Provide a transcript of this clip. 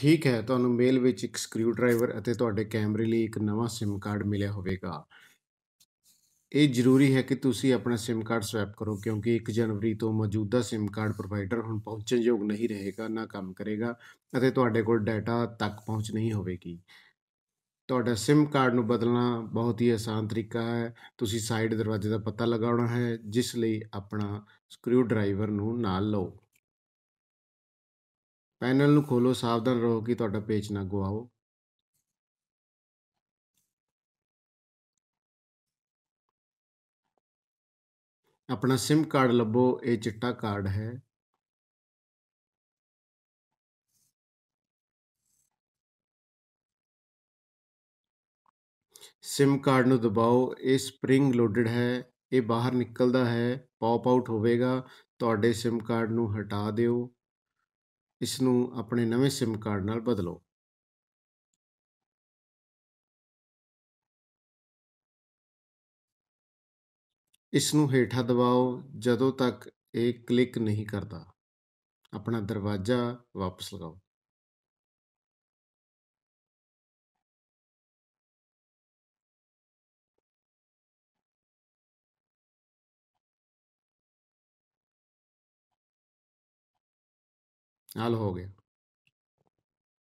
ਠੀਕ ਹੈ ਤੁਹਾਨੂੰ ਮੇਲ ਵਿੱਚ ਇੱਕ ਸਕਰੂ ਡਰਾਈਵਰ ਅਤੇ ਤੁਹਾਡੇ ਕੈਮਰੇ ਲਈ ਇੱਕ ਨਵਾਂ SIM ਕਾਰਡ ਮਿਲਿਆ ਹੋਵੇਗਾ ਇਹ ਜ਼ਰੂਰੀ ਹੈ ਕਿ ਤੁਸੀਂ ਆਪਣਾ SIM ਕਾਰਡ ਸਵੈਪ ਕਰੋ ਕਿਉਂਕਿ 1 ਜਨਵਰੀ ਤੋਂ ਮੌਜੂਦਾ SIM ਕਾਰਡ ਪ੍ਰੋਵਾਈਡਰ ਹੁਣ ਪਹੁੰਚਣਯੋਗ ਨਹੀਂ ਰਹੇਗਾ ਨਾ ਕੰਮ ਕਰੇਗਾ ਅਤੇ ਤੁਹਾਡੇ ਕੋਲ ਡਾਟਾ ਤੱਕ ਪਹੁੰਚ ਨਹੀਂ ਹੋਵੇਗੀ ਤੁਹਾਡਾ SIM ਕਾਰਡ ਨੂੰ ਬਦਲਣਾ ਬਹੁਤ ਹੀ ਆਸਾਨ ਤਰੀਕਾ ਹੈ ਤੁਸੀਂ ਸਾਈਡ ਦਰਵਾਜ਼ੇ ਦਾ ਪਤਾ ਲਗਾਉਣਾ ਹੈ ਜਿਸ ਲਈ ਆਪਣਾ ਸਕਰੂ ਡਰਾਈਵਰ ਨੂੰ ਨਾਲ ਲਓ ਪੈਨਲ ਨੂੰ ਖੋਲੋ ਸਾਵਧਾਨ ਰਹੋ ਕਿ ਤੁਹਾਡਾ ਪੇਜ ਨਾ ਗਵਾਓ ਆਪਣਾ SIM ਕਾਰਡ ਲੱਭੋ ਇਹ ਚਿੱਟਾ ਕਾਰਡ ਹੈ SIM ਕਾਰਡ ਨੂੰ ਦਬਾਓ ਇਹ ਸਪ੍ਰਿੰਗ ਲੋਡਡ ਹੈ ਇਹ ਬਾਹਰ ਨਿਕਲਦਾ ਹੈ ਪੌਪ ਆਊਟ ਹੋਵੇਗਾ ਤੁਹਾਡੇ SIM ਕਾਰਡ ਨੂੰ ਹਟਾ ਦਿਓ ਇਸ ਨੂੰ ਆਪਣੇ ਨਵੇਂ SIM ਕਾਰਡ ਨਾਲ ਬਦਲੋ ਇਸ ਨੂੰ ਹੇਠਾ ਦਬਾਓ ਜਦੋਂ ਤੱਕ ਇਹ ਕਲਿੱਕ ਨਹੀਂ ਕਰਦਾ ਆਪਣਾ ਦਰਵਾਜ਼ਾ ਵਾਪਸ ਲਗਾਓ ਹੱਲ ਹੋ ਗਿਆ